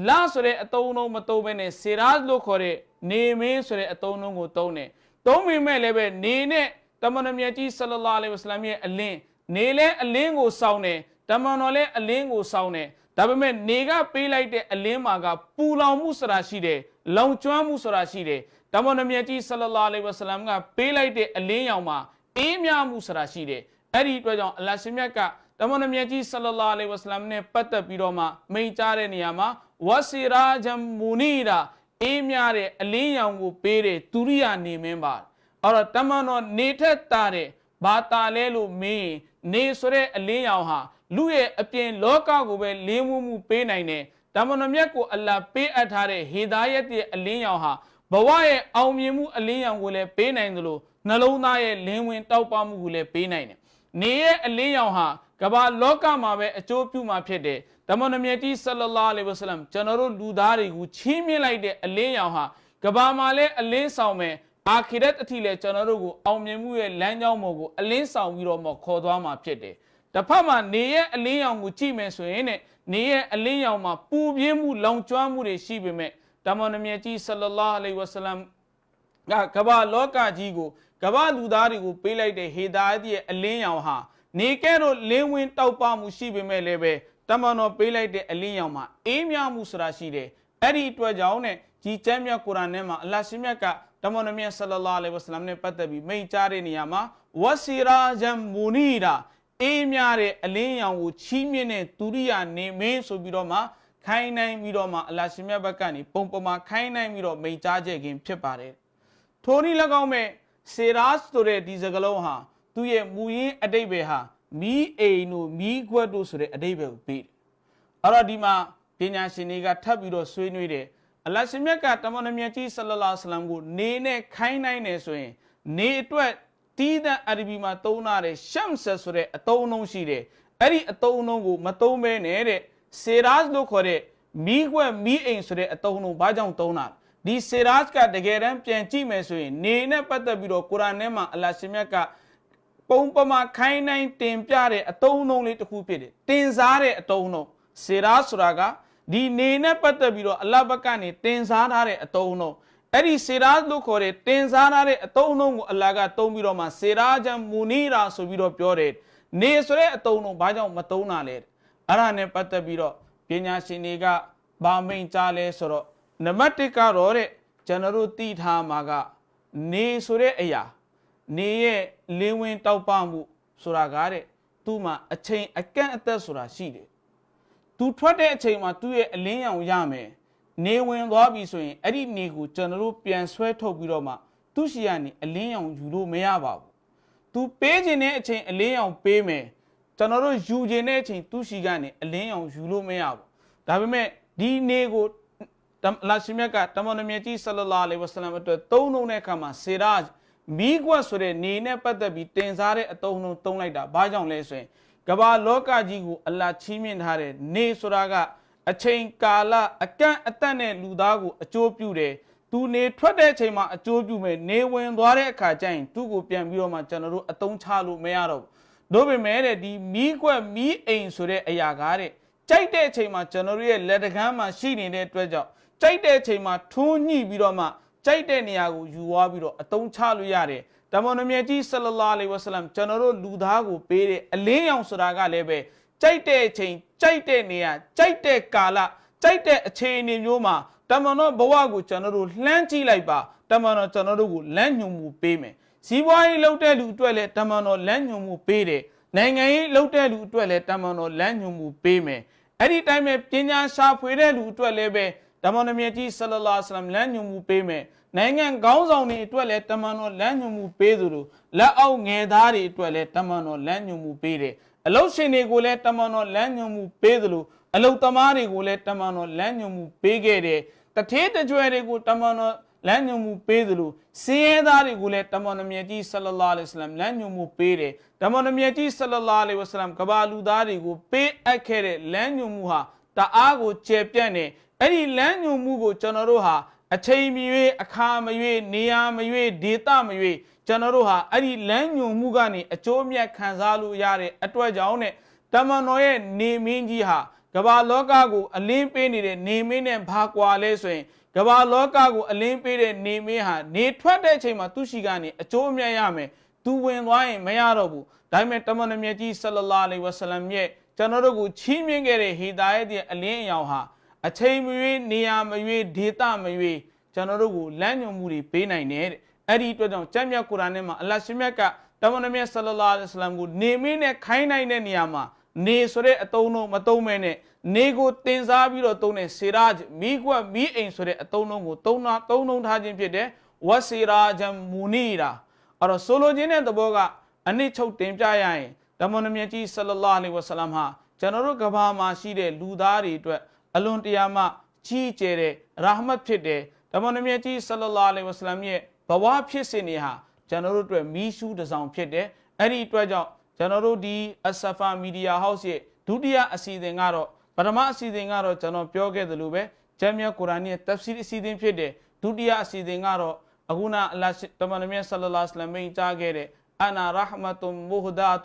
လာဆိုတဲ့အတုံးလုံးမတုံးပဲနဲ့စေရာလို့ခေါ်တဲ့နေမင်းဆိုတဲ့အတုံးလုံးကိုတုံးတယ်တုံးပေမဲ့လည်းပဲနေနဲ့တမန်တော်မြတ်ကြီးဆလလာလေးဝဆလမ်ရဲ့အလင်းနေလဲအလင်းကိုစောင်းတယ်တမန်တော်လဲအလင်းကိုစောင်းတယ်ဒါပေမဲ့နေကပေးလိုက်တဲ့အလင်းမာကပူလောင်မှုဆိုတာရှိတယ်လောင်ကျွမ်းမှုဆိုတာရှိတယ်ဒါမှမဟုတ်မြတ်ကြီးဆလလာလိဝဆလမ်ကပေးလိုက်တဲ့အလင်းရောင်မှာအေးမြမှုဆိုတာရှိတယ်အဲ့ဒီအတွက်ကြောင့်အလရှင်မြတ်ကဒါမှမဟုတ်မြတ်ကြီးဆလလာလိဝဆလမ်နဲ့ပတ်သက်ပြီးတော့မှမိန့်ကြားတဲ့နေရာမှာဝစီရာဂျမ်မူနီရာအေးမြတဲ့အလင်းရောင်ကို ပေးတဲ့သူရိယာနေမင်းပါအဲ့တော့တမန်တော်နေထက်တာတဲ့ဘာတာလဲလို့မင်းနေဆိုတဲ့အလင်းရောင်ဟာလူရဲ့အပြင်လောကကိုပဲလင်းမှုမှုပေးနိုင်တယ်ဒါမန်တော်မြတ်ကိုအလာပေးအပ်ထားတဲ့ဟေဒါယက်ရဲ့အလင်းရောင်ဟာဘဝရဲ့အောင်မြင်မှုအလင်းရောင်ကိုလည်းပေးနိုင်သလိုနှလုံးသားရဲ့လင်းဝင်တောက်ပမှုကိုလည်းပေးနိုင်တယ်နေရဲ့အလင်းရောင်ဟာကမ္ဘာလောကမှာပဲအကျိုးပြုမှာဖြစ်တယ်ဓမ္မနမြတ်ကြီးဆလလာလဟ်ဝဆလမ်ကျွန်တော်တို့လူသားတွေကိုချင်းမြင့်လိုက်တဲ့အလင်းရောင်ဟာကမ္ဘာမှာလည်းအလင်းဆောင်မယ်အာခိရက်အထိလည်းကျွန်တော်တို့ကိုအောင်မြင်မှုရဲ့လမ်းကြောင်းပေါ်ကိုအလင်းဆောင်ပြီးတော့မှခေါ်သွားမှာဖြစ်တယ်တစ်ဖက်မှာနေရဲ့အလင်းရောင်ကိုကြည့်မယ်ဆိုရင်တဲ့နေရဲ့အလင်းရောင်မှာပူပြင်းမှုလောင်ကျွမ်းမှုတွေရှိပေမဲ့တမန်တော်မြတ်ကြီးဆလလာအလိဝဆလမ်ကကမ္ဘာလောကကြီးကိုကမ္ဘာလူသားတွေကို ပေးလိုက်တဲ့ဟေဒါရဲ့အလင်းရောင်ဟာ နေကဲတော့လင်းဝင်တောက်ပမှုရှိပေမဲ့လည်းပဲတမန်တော်ပေးလိုက်တဲ့အလင်းရောင်မှာအေးမြမှုဆိုတာရှိတယ်အဲ့ဒီအတွက်ကြောင့်နဲ့ကြီးကျမ်းမြတ်ကုရ်အာန်ထဲမှာအလ္လာဟ်ရှင်မြတ်ကတမန်တော်မြတ်ဆလလာအလိဝဆလမ်နဲ့ပတ်သက်ပြီးမိန့်ကြားတဲ့နေရာမှာဝစီရာဂျမ်မူနီရာအေးမြတဲ့အလင်းရောင်ကိုချီးမြှင့်တဲ့ဒုတိယနေမင်းဆိုပြီးတော့မှခိုင်းနိုင်ပြီးတော့မှအလရှင်မြတ်ဘက်ကနေပုံပမာခိုင်းနိုင်ပြီးတော့မိန့်ကြားချက်ခင်ဖြစ်ပါတယ်။ထိုနည်း၎င်းမဲ့စေရာစ်ဆိုတဲ့ဒီစကလုံးဟာ သူ့ရဲ့မူရင်းအတိတ်ပဲဟာမီးအိမ်တို့မီးခွက်တို့ဆိုတဲ့အတိတ်ပဲကိုပေးတယ်။အဲ့တော့ဒီမှာပညာရှင်တွေကထပ်ပြီးတော့ဆွေးနွေးတယ်အလရှင်မြတ်ကတမန်တော်မြတ်ကြီးဆလလာဆလမ်ကိုနေနဲ့ခိုင်းနိုင်တယ်ဆိုရင် နေအတွက်တီးသန့်အရဘီမှာသုံးထားတဲ့ရှမ်ဆာဆိုတဲ့အသုံးအနှုန်းရှိတယ်အဲ့ဒီအသုံးအနှုန်းကိုမသုံးဘဲနဲ့တဲ့စေရာစ်လို့ခေါ်တဲ့မီးခွက်မီးအိမ်ဆိုတဲ့အသုံးအနှုန်းဘာကြောင့်သုံးတာဒီစေရာစ်ကတကယ်တမ်းပြန်ကြည့်မယ်ဆိုရင်နေနဲ့ပတ်သက်ပြီးတော့ကုရ်အာန်ထဲမှာအလ္လာဟ်ရှင်မြတ်ကပုံပမာခိုင်းနိုင်တင်ပြတဲ့အသုံးအနှုန်းလေးတစ်ခုဖြစ်တယ်တင်စားတဲ့အသုံးအနှုန်းစေရာစ်ဆိုတာကဒီနေနဲ့ပတ်သက်ပြီးတော့အလ္လာဟ်ဘက်ကနေတင်စားထားတဲ့အတုံးတော့အဲ့ဒီစေရာလို့ခေါ်တဲ့တင်စားထားတဲ့အတုံးလုံးကိုအလာကတုံးပြီးတော့မှစေရာကြံမူနီရာဆိုပြီးတော့ပြောတယ်နေဆိုတဲ့အတုံးလုံးဘာကြောင့်မတုံးတာလဲအဲ့ဒါနဲ့ပတ်သက်ပြီးတော့ပညာရှင်တွေကဘာမိန်ကြားလဲဆိုတော့နံပါတ်1ကတော့တဲ့ကျွန်တော်တို့သိထားမှာကနေဆိုတဲ့အရာနေရဲ့လင်းဝင် တောက်ပမှုဆိုတာကတဲ့သူ့မှာအချိန်အကန့်အသက်ဆိုတာရှိတယ်သူထွက်တဲ့အချိန်မှာသူ့ရဲ့အလင်းရောင်ရမယ်နေဝင်သွားပြီဆိုရင်အဲ့ဒီနေကိုကျွန်တော်တို့ပြန်ဆွဲထုတ်ပြီးတော့မှသူ့ရှိရနေအလင်းရောင်ယူလို့မရပါဘူး။ तू ပေးခြင်းတဲ့အချိန်အလင်းရောင်ပေးမယ်။ကျွန်တော်တို့ယူခြင်းတဲ့အချိန်သူ့ရှိကနေအလင်းရောင်ယူလို့မရဘူး။ဒါပေမဲ့ဒီနေကိုလာရှိမြတ်ကတမန်တော်မြတ်ကြီးဆလလာလေးဝဆလမ်အတွက်သုံးလုံးတဲ့အခါမှာစေရာမိကွက်ဆိုတဲ့နေနဲ့ပတ်သက်ပြီးတင်စားတဲ့အတုံးလုံးသုံးလိုက်တာ။ဘာကြောင့်လဲဆိုရင်ကမ္ဘာလောကကြီးကိုအလတ်ချီးမြှင့်ထားတဲ့နေဆိုတာကအချိန်ကာလအကန့်အသတ်နဲ့လူသားကိုအကျိုးပြုတယ်သူနေထွက်တဲ့အချိန်မှာအကျိုးပြုမယ်နေဝင်သွားတဲ့အခါကျရင်သူ့ကိုပြန်ပြီးတော့မှကျွန်တော်တို့အတုံးချလို့မရတော့ဘူးတို့ပေမဲ့တဲ့ဒီမီးကွက်မီးအိမ်ဆိုတဲ့အရာကားတဲ့ကြိုက်တဲ့အချိန်မှာကျွန်တော်တို့ရဲ့လက်တကမ်းမှာရှိနေတဲ့အတွက်ကြောင့်ကြိုက်တဲ့အချိန်မှာထွန်းညှိပြီးတော့မှကြိုက်တဲ့နေရာကိုယူသွားပြီးတော့အတုံးချလို့ရတယ်တမန်တော်မြတ်ကြီးဆလလာလေးဝဆလမ်ကျွန်တော်တို့လူသားကိုပေးတဲ့အလင်းရောင်ဆိုတာကလည်းပဲကြိုက်တဲ့ချိန်ကြိုက်တဲ့နေရာကြိုက်တဲ့ကာလကြိုက်တဲ့အခြေအနေမျိုးမှာတမန်တော်ဘဝကိုကျွန်တော်တို့လှမ်းကြည့်လိုက်ပါတမန်တော်ကျွန်တော်တို့ကိုလမ်းညွှန်မှုပေးမယ်ဇီးပွားရေးလုပ်တဲ့လူအတွက်လည်းတမန်တော်လမ်းညွှန်မှုပေးတယ်နိုင်ငံရေးလုပ်တဲ့လူအတွက်လည်းတမန်တော်လမ်းညွှန်မှုပေးမယ်အဲ့ဒီတိုင်းပဲပညာရှာဖွေတဲ့လူအတွက်လည်းပဲတမန်တော်မြတ်ကြီးဆလလာဆလမ်လမ်းညွှန်မှုပေးမယ်နိုင်ငံကောင်းဆောင်တွေအတွက်လည်းတမန်တော်လမ်းညွှန်မှုပေးသူလိုလက်အောက်ငယ်သားတွေအတွက်လည်းတမန်တော်လမ်းညွှန်မှုပေးတယ်အလုတ်ရှင်တွေကိုလည်းတမန်တော်လမ်းညွှန်မှုပေးသလိုအလုတ်သမားတွေကိုလည်းတမန်တော်လမ်းညွှန်မှုပေးခဲ့တယ်တထေးတကြွယ်တွေကိုတမန်တော်လမ်းညွှန်မှုပေးသလိုစင်းရဲသားတွေကိုလည်းတမန်တော်မြတ်ကြီးဆလလာလဟ်အလัยဟိဝါဆလမ်လမ်းညွှန်မှုပေးတယ်တမန်တော်မြတ်ကြီးဆလလာလဟ်အလัยဟိဝါဆလမ်ကဘာလူသားတွေကိုပေးအပ်ခဲ့တဲ့လမ်းညွှန်မှုဟာတအားကိုကျယ်ပြန့်နေအဲ့ဒီလမ်းညွှန်မှုကိုကျွန်တော်တို့ဟာအချိန်မရွေးအခါမရွေးနေရာမရွေးဒေသမရွေးကျွန်တော်တို့ဟာအဲ့ဒီလမ်းညွန်မှုကနေအကျိုးမြတ်ခံစားလို့ရတဲ့အတွက်ကြောင့်နဲ့တမန်တော်ရဲ့နေမင်းကြီးဟာကမ္ဘာလောကကိုအလင်းပေးနေတဲ့နေမင်းနဲ့ဘာကွာလဲဆိုရင်ကမ္ဘာလောကကိုအလင်းပေးတဲ့နေမင်းဟာနေထွက်တဲ့အချိန်မှာသူ့ရှိကနေအကျိုးမြတ်ရမယ်သူဝင်သွားရင်မရတော့ဘူးဒါပေမဲ့တမန်တော်မြတ်ကြီးဆလလာလဟ်ဝဆလမ်ရဲ့ကျွန်တော်တို့ကိုချီးမြှင့်ခဲ့တဲ့ဟီဒါယတ်ရဲ့အလင်းအယောင်ဟာအချိန်မရွေးနေရာမရွေးဒေသမရွေးကျွန်တော်တို့ကိုလမ်းညွှန်မှုတွေပေးနိုင်တယ်အဲ့ဒီအတွက်ကြောင့်ကြက်မြတ်ကုရ်အာန်ထဲမှာအလ္လာဟ်ရှင်မြတ်ကတမန်တော်မြတ်ဆလလာလဟ်အလ္လာမ်ကိုနေမင်းနဲ့ခိုင်းနိုင်တဲ့နေရာမှာနေဆိုတဲ့အတုံးတော့မတုံးမဲနဲ့နေကိုတင်စားပြီးတော့တုံးတဲ့စေရာမိကွက်မိအိမ်ဆိုတဲ့အတုံးလုံးကိုတုံးတာတုံးလုံးထားခြင်းဖြစ်တယ်ဝတ်စေရာဂျမ်မူနီရာအဲ့တော့ဆိုလိုခြင်းတဲ့သဘောကအနစ်ချုပ်တင်ပြရရင်တမန်တော်မြတ်ကြီးဆလလာလဟ်ဝဆလမ်ဟာကျွန်တော်တို့ကဘာမှာရှိတဲ့လူသားတွေအတွက်အလွန်တရာမှကြီးကျယ်တဲ့ရာဟမတ်ဖြစ်တဲ့ဓမ္မနမြတ်ကြီးဆလလာလဝစလမ်ရဲ့ဘဝဖြစ်စဉ်တွေဟာကျွန်တော်တို့အတွက်မီးရှူးတစ်ဆောင်ဖြစ်တဲ့အဲ့ဒီအတွက်ကြောင့်ကျွန်တော်တို့ဒီအဆဖာမီဒီယာဟောက်စ်ရဲ့ဒုတိယအစီအစဉ်ကတော့ပထမအစီအစဉ်ကတော့ကျွန်တော်ပြောခဲ့သလိုပဲဂျမ်းမြတ်ကုရ်အာန်ရဲ့တပ်စီအစီအစဉ်ဖြစ်တဲ့ဒုတိယအစီအစဉ်ကတော့အခုနအလ္လာဟ်တမန်တော်မြတ်ဆလလာလစလမ်မိန်ကြားခဲ့တဲ့အနာရဟမတ်မူဟဒါတ်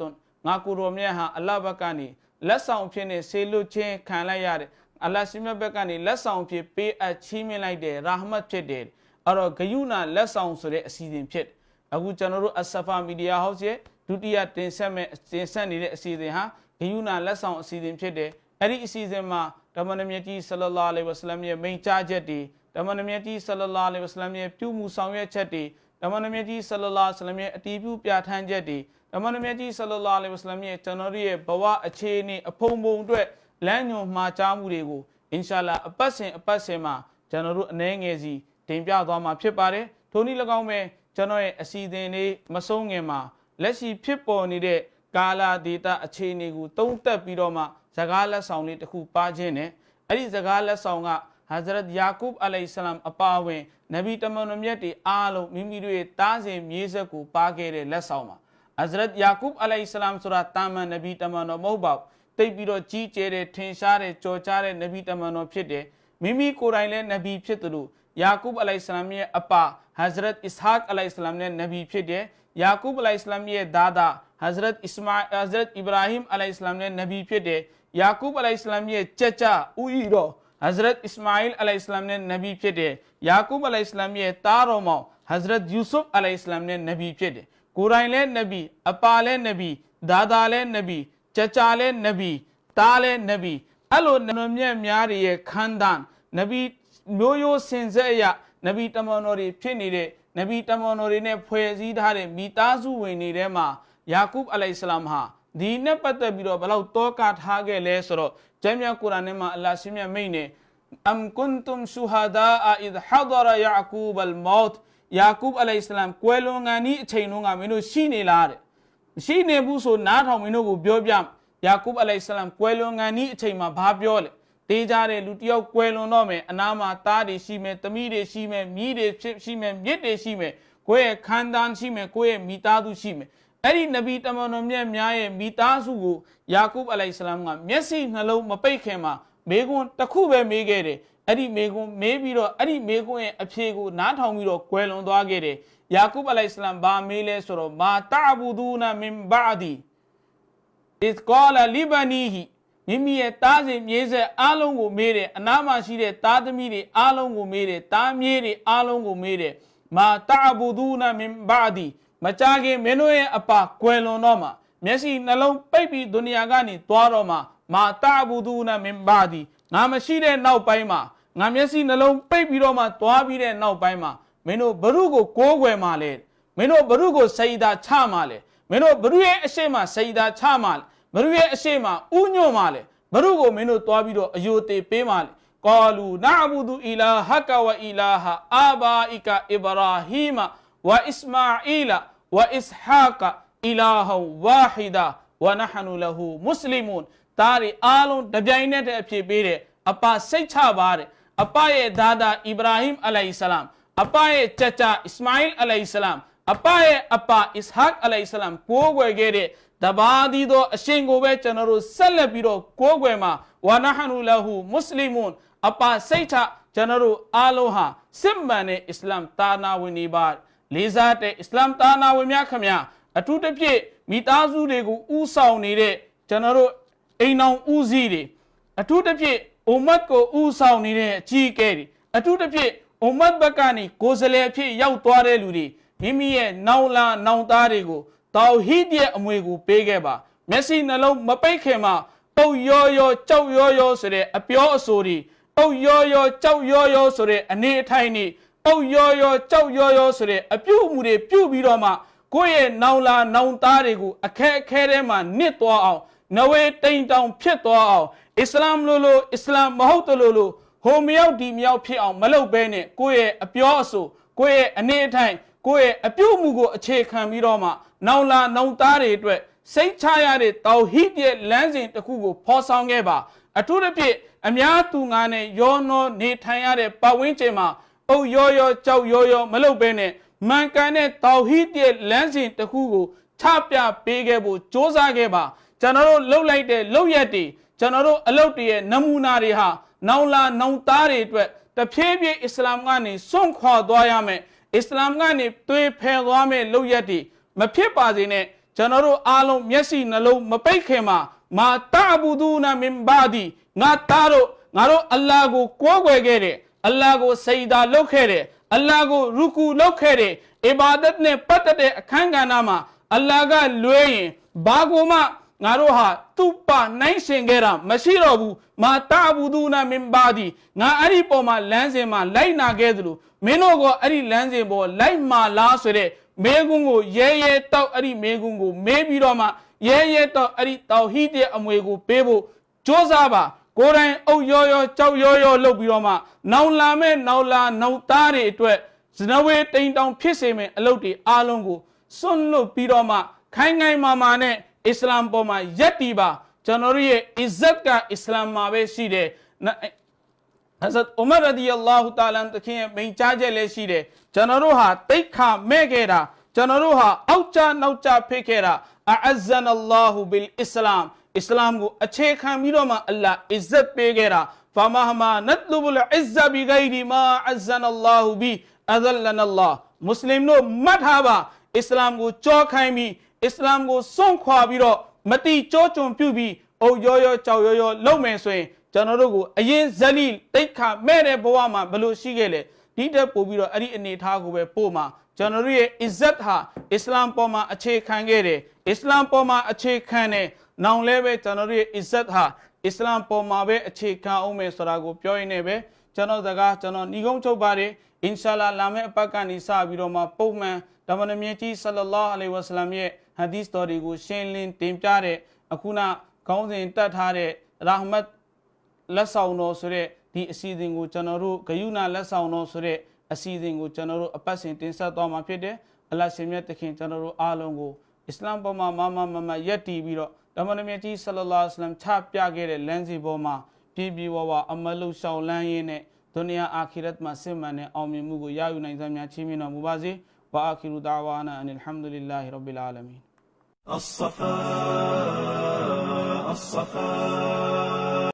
ငါကူရောမြတ်ဟာအလ္လာဟ်ဘက်ကနေလက်ဆောင်ဖြစ်နေဆေလွတ်ခြင်းခံလိုက်ရတဲ့အလ္လာဟ်ရှင်မြတ်ဘက်ကနေလက်ဆောင်ဖြစ်ပေးအပ်ချီးမြှင့်လိုက်တယ်ရာဟမတ်ဖြစ်တယ်အဲ့တော့ဂယုဏလက်ဆောင်ဆိုတဲ့အစီအစဉ်ဖြစ်အခုကျွန်တော်တို့အဆဖာမီဒီယာဟောက်စ်ရဲ့ဒုတိယတင်ဆက်မဲ့တင်ဆက်နေတဲ့အစီအစဉ်ဟာဂယုဏလက်ဆောင်အစီအစဉ်ဖြစ်တယ်အဲ့ဒီအစီအစဉ်မှာတမန်တော်မြတ်ကြီးဆလလာလဟ်ဝဆလမ်ရဲ့မိန့်ကြားချက်တွေတမန်တော်မြတ်ကြီးဆလလာလဟ်ဝဆလမ်ရဲ့ပြုမှုဆောင်ရွက်ချက်တွေတမန်တော်မြတ်ကြီးဆလလာလဟ်ဝဆလမ်ရဲ့အတီးပြုပြဋ္ဌာန်းချက်တွေတမန်တော်မြတ်ကြီးဆလလာလဟ်ဝဆလမ်ရဲ့ကျွန်တော်တို့ရဲ့ဘဝအခြေအနေအဖုံဖုံအတွက်လမ်းညွန်မှာကြားမှုတွေကိုအင်ရှာလာအပတ်စဉ်အပတ်စဉ်မှာကျွန်တော်တို့အနည်းငယ်စီတင်ပြသွားမှာဖြစ်ပါတယ်ထိုနည်း၎င်းပဲကျွန်တော်ရဲ့အစီအစဉ်လေးမဆုံးငင်မှာလက်ရှိဖြစ်ပေါ်နေတဲ့ကာလာဒေတာအခြေအနေကိုသုံးသပ်ပြီးတော့မှဇကားလက်ဆောင်လေးတစ်ခုပါခြင်းနဲ့အဲ့ဒီဇကားလက်ဆောင်ကဟာဇရတ်ယာကုပ်အလိုင်ဆလမ်အပါဝင်နဗီတမန်တော်မြတ်တွေအားလုံးမိမိတို့ရဲ့တားစဉ်မြေးဆက်ကိုပါခဲ့တဲ့လက်ဆောင်ပါဟာဇရတ်ယာကုပ်အလိုင်ဆလမ်ဆိုတာတာမန်နဗီတမန်တော်မဟုတ်ပါဘူးတိတ်ပြီးတော့ကြီးကျယ်တဲ့ထင်ရှားတဲ့ကြော်ကြားတဲ့နဗီတမန်တော်ဖြစ်တယ်မိမိကိုယ်တိုင်လည်းနဗီဖြစ်သလိုယာကုပ်အလိုင်ဆလမ်ရဲ့အပါဟဇရတ်အစ္စဟာကအလိုင်ဆလမ်လည်းနဗီဖြစ်တယ်ယာကုပ်အလိုင်ဆလမ်ရဲ့ဒါဒါဟဇရတ်အစ္စမာဟဇရတ်အစ္စမာဟိမ်အလိုင်ဆလမ်လည်းနဗီဖြစ်တယ်ယာကုပ်အလိုင်ဆလမ်ရဲ့ကြက်ကြဥဤတော်ဟဇရတ်အစ္စမာအီလ်အလိုင်ဆလမ်နဲ့နဗီဖြစ်တယ်ယာကုပ်အလိုင်ဆလမ်ရဲ့တားတော်မောင်ဟဇရတ်ယူဆုဖ်အလိုင်ဆလမ်နဲ့နဗီဖြစ်တယ်ကိုယ်တိုင်လည်းနဗီအပါလည်းနဗီဒါဒါလည်းနဗီကြကြလဲနဗီတားလဲနဗီအဲ့လိုနမြတ်များတွေရဲ့ခန္ဓာနဗီမျိုးရိုးစင်ဆက်အရနဗီတမန်တော်တွေဖြစ်နေတဲ့နဗီတမန်တော်တွေနဲ့ဖွဲ့စည်းထားတဲ့မိသားစုဝင်တွေထဲမှာယာကုပ်အလိုင်ဆလမ်ဟာဒီနဲ့ပတ်သက်ပြီးတော့ဘလောက်တောကထားခဲ့လဲဆိုတော့ကျမ်းမြတ်ကုရ်အာန်ထဲမှာအလ္လာဟ်ရှင်မြတ်မိန့်နေအမ်ကွန်တုမ်ရှူဟာဒါအစ်ဟဒရာယာကူဘ်အလ်မောတ်ယာကုပ်အလိုင်ဆလမ်ကွယ်လွန်ကန်ဤအချိန်လုံးကမင်းတို့ရှိနေလားတဲ့မရှိနေဘူးဆိုနားထောင်မင်းတို့ကိုပြောပြယာကုပ်အလိုင်ဆလမ်ကွယ်လွန်ငန်ဤအချိန်မှာဘာပြောလဲတေးကြတဲ့လူတယောက်ကွယ်လွန်တော့မယ်အနာမှာသားတွေရှိမယ်သမီးတွေရှိမယ်မြီးတွေဖြစ်ရှိမယ်မြစ်တွေရှိမယ်ကိုယ့်ရဲ့ခန္ဓာရှိမယ်ကိုယ့်ရဲ့မိသားစုရှိမယ်အဲ့ဒီနဗီတမန်တော်မြတ်များရဲ့မိသားစုကိုယာကုပ်အလိုင်ဆလမ်ကမျက်စိနှလုံးမပိတ်ခင်မှာမေခွန်းတစ်ခုပဲမေးခဲ့တယ်အဲ့ဒီမေကွန်းမေးပြီးတော့အဲ့ဒီမေကွန်းရဲ့အဖြေကိုနားထောင်ပြီးတော့ကွယ်လွန်သွားခဲ့တယ်ယာကုပ်အလိုင်စလမ်ဘာမေးလဲဆိုတော့မာတာဘူဒူနာမင်ဘာဒီအစ်ကောလာလီဘနီဟီမိမိရဲ့တားစဉ်မြေးဆက်အားလုံးကို မေးတယ်အနားမှာရှိတဲ့တားသမီးတွေအားလုံးကိုမေးတယ်တားမြေးတွေအားလုံးကိုမေးတယ်မာတာဘူဒူနာမင်ဘာဒီမကြခင်မင်းတို့ရဲ့အပါကွယ်လွန်တော့မှာမျက်စိနှလုံးပိတ်ပြီးဒုနီယာကနေသွားတော့မှာမာတာဘူဒူနာမင်ဘာဒီငါမရှိတဲ့နောက်ပိုင်းမှာငါမျက်စိနှလုံးပိတ်ပြီးတော့မှသွားပြီးတဲ့နောက်ပိုင်းမှာမင်းတို့ဘရုကိုကိုးကွယ်မှလဲမင်းတို့ဘရုကိုစည်သာချမှလဲမင်းတို့ဘရုရဲ့အရှိမစည်သာချမှလဲဘရုရဲ့အရှိမဥညွတ်မှလဲဘရုကိုမင်းတို့သွားပြီးတော့အယိုသေးပေးမှလဲကာလူနာဘူဒူအီလာဟကဝအီလာဟာအာဘာအီကာအီဘရာဟီမဝအစ္စမာအီလာဝအစ္စဟာကအီလာဟံဝါဟီဒါဝနဟနူလဟူမွတ်စလီမွန်ဒါတွေအားလုံးတပြိုင်နက်တည်းအဖြစ်ပေးတယ်အပါစိတ်ချပါတယ်အပရဲ့ဒါဒါအီဗရာဟိမ်အလိုင်ဆလမ်အပရဲ့ချာချာအစ္စမိုင်အလိုင်ဆလမ်အပရဲ့အပအစ္စဟက်အလိုင်ဆလမ်ကိုးကွယ်ခဲ့တဲ့တပါးသီးသော အရှင်ကိုပဲကျွန်တော်တို့ဆက်လက်ပြီးတော့ကိုးကွယ်မှာဝါနဟနူလဟူမွတ်စလီမွန်အပစိတ်ထကျွန်တော်တို့အားလုံးဟာစစ်မှန်တဲ့အစ္စလမ်တာနာဝင်နေပါလေးစားတဲ့အစ္စလမ်တာနာဝင်များခင်ဗျာအထူးသဖြင့်မိသားစုတွေကိုဥဆောင်နေတဲ့ကျွန်တော်တို့အိမ်အောင်ဦးစီးတွေအထူးသဖြင့်အုံမတ်ကိုဥဆောင်နေတဲ့အကြီးအကဲတွေအထူးသဖြင့်အုံမတ်ဘက်ကနေကိုယ်စလဲအဖြစ်ရောက်သွားတဲ့လူတွေမိမိရဲ့နောင်လာနောင်သားတွေကိုတောဟီးရဲ့အမွေကိုပေးခဲ့ပါမျက်စိနှလုံးမပိတ်ခင်မှာတုတ်ရောရောကြောက်ရောရောဆိုတဲ့အပြောအဆိုတွေတုတ်ရောရောကြောက်ရောရောဆိုတဲ့အနေအထိုင်တွေတုတ်ရောရောကြောက်ရောရောဆိုတဲ့အပြုအမူတွေပြုပြီးတော့မှကိုယ့်ရဲ့နောင်လာနောင်သားတွေကိုအခက်အခဲထဲမှာနစ်သွားအောင်နဝေတိန်တောင်ဖြစ်သွားအောင်အစ္စလာမ်လိုလိုအစ္စလာမ်မဟုတ်တလို့လို့ဟိုမရောက်ဒီမရောက်ဖြစ်အောင်မလုပ်ဘဲနဲ့ကိုယ့်ရဲ့အပြောအဆိုကိုယ့်ရဲ့အနေအထိုင်ကိုယ့်ရဲ့အပြုအမူကိုအခြေခံပြီးတော့မှနောင်လာနောင်သားတွေအတွက်စိတ်ချရတဲ့တောဟိရဲ့လမ်းစဉ်တစ်ခုကိုဖော်ဆောင်ခဲ့ပါအထူးသဖြင့်အများသူငါနဲ့ရောနောနေထိုင်ရတဲ့ပတ်ဝန်းကျင်မှာအုတ်ရောရောကြောက်ရောရောမလုပ်ဘဲနဲ့မန်ကန်တဲ့တောဟိရဲ့လမ်းစဉ်တစ်ခုကိုချပြပေးခဲ့ဖို့စ조사ခဲ့ပါကျွန်တော်တို့လှုပ်လိုက်တဲ့လှုပ်ရက်တွေကျွန်တော်တို့အလုပ်တွေရဲ့နမူနာတွေဟာနောင်လာနောင်သားတွေအတွက်တဖြည်းဖြည်းအစ္စလာမ်ကနေစွန့်ခွာသွားရမယ်အစ္စလာမ်ကနေသွေးဖယ်သွားမယ်လှုပ်ရက်တွေမဖြစ်ပါစေနဲ့ကျွန်တော်တို့အားလုံးမျက်စိနှလုံးမပိတ်ခင်မှာမာတာဘူဒူနာမင်ဘာဒီငါသားတို့ငါတို့အလ္လာဟ်ကိုကိုးကွယ်ခဲ့တယ်အလ္လာဟ်ကိုစိတ်သာလုပ်ခဲ့တယ်အလ္လာဟ်ကိုရူကူလုပ်ခဲ့တယ်အီဘာဒတ်နဲ့ပတ်သက်တဲ့အခန်းကဏ္ဍမှာအလ္လာဟ်ကလွဲရင်ဘာကိုမှငါတို့ဟာသူပနိုင်ရှင်ခဲ့တာမရှိတော့ဘူးမာတာဘူးသူနာမင်ပါဒီငါအဲ့ဒီပေါ်မှာလမ်းစဉ်မှာ လိုက်နာခဲ့သလိုမင်းတို့ကအဲ့ဒီလမ်းစဉ်ပေါ်လိုက်မာလားဆိုတဲ့မေကွန်းကိုရဲရဲတောက်အဲ့ဒီမေကွန်းကို မေးပြီးတော့မှရဲရဲတောက်အဲ့ဒီတောက်ဟီးတဲ့အမွေကို ပေးဖို့ကြိုးစားပါကိုယ်တိုင် အုပ်ရောရောကြောက်ရောရောလုပ်ပြီးတော့မှ နောင်လာမဲ့နောင်လာ နောက်သားတွေအတွက်ဇနဝေတိန်တောင်ဖြစ်စေမယ့်အလုပ်တွေအားလုံးကိုစွန့်လွတ်ပြီးတော့မှခိုင်ခိုင်မာမာနဲ့အစ္စလာမ်ပေါ်မှာယက်တီပါကျွန်တော်တို့ရဲ့ izzat ကအစ္စလာမ်မှာပဲရှိတယ်ဟဇတ်ဥမာရဒီအလ္လာဟူတာလန်တခင်ရဲ့မိန်ကြားချက်လည်းရှိတယ်ကျွန်တော်တို့ဟာတိတ်ခမဲ့ခဲ့တာကျွန်တော်တို့ဟာအောက်ကြနောက်ကြဖိခဲ့တာအာဇန်အလ္လာဟူဘီလ်အစ္စလာမ်အစ္စလာမ်ကို အခြေခံပြီးတော့မှ အလ္လာဟ် izzat ပေးခဲ့တာဖမဟမာနတ်လူဘလ် izza ဘီဂိုင်ဒီမာအဇန်အလ္လာဟူဘီအဇလန်အလ္လာဟ်မွတ်စလင်တို့မှတ်ထားပါအစ္စလာမ်ကိုကြောခိုင်းပြီးအစ္စလာမ်ကိုစွန့်ခွာပြီးတော့မတိကြောကျွံပြုပြီးအုတ်ရောရောကြောက်ရောရောလုပ်မယ်ဆိုရင်ကျွန်တော်တို့ကိုအရင်ဇလိတိတ်ခါမဲ့တဲ့ဘဝမှာဘလို့ရှိခဲ့လဲဒီတက်ပို့ပြီးတော့အဲ့ဒီအနေထားကိုပဲပို့မှာကျွန်တော်တို့ရဲ့ izzat ဟာအစ္စလာမ်ပေါ်မှာအခြေခံခဲ့တယ်အစ္စလာမ်ပေါ်မှာအခြေခံတယ်နောင်လဲပဲကျွန်တော်တို့ရဲ့ izzat ဟာအစ္စလာမ်ပေါ်မှာပဲအခြေခံအောင်မယ်ဆိုတာကိုပြောရင်းနဲ့ပဲကျွန်တော်စကားကျွန်တော်ညီကုန်းချုပ်ပါတယ်အင်ရှာလာလာမယ့်အပတ်ကနေစပြီးတော့မှပုံမှန်ဓမ္မနမြကြီးဆလ္လာလဟ်အလိုင်ဝါဆလမ်ရဲ့ဟာဒီစ်တော်တွေကိုရှင်းလင်းတင်ပြတဲ့အခုနခေါင်းစဉ်တက်ထားတဲ့ရာဟမတ်လက်ဆောင်တော်ဆိုတဲ့ဒီအစီအစဉ်ကိုကျွန်တော်တို့ဂယုဏလက်ဆောင်တော်ဆိုတဲ့အစီအစဉ်ကိုကျွန်တော်တို့အပတ်စဉ်တင်ဆက်သွားမှာဖြစ်တယ်အလရှင်မြတ်သခင်ကျွန်တော်တို့အားလုံးကိုအစ္စလမ်ပေါ်မှာမမမမရက်တည်ပြီးတော့ဓမ္မနမြတ်ကြီးဆလလာအစ္စလမ်ချပြခဲ့တဲ့လမ်းစီပေါ်မှာပြည့်ပြည့်ဝဝအမလုရှောင်းလန်းရင်းနဲ့ဒုနီယာအာခိရတ်မှာစစ်မှန်တဲ့အောင်မြင်မှုကိုရယူနိုင်သမျှချီးမြှင့်တော်မူပါစေဝါအာခိရူဒါဝါနာအန်အလ်ဟမ်ဒူလ illah ရဘ်ဘီလ်အာလမင် الصفاء الصفاء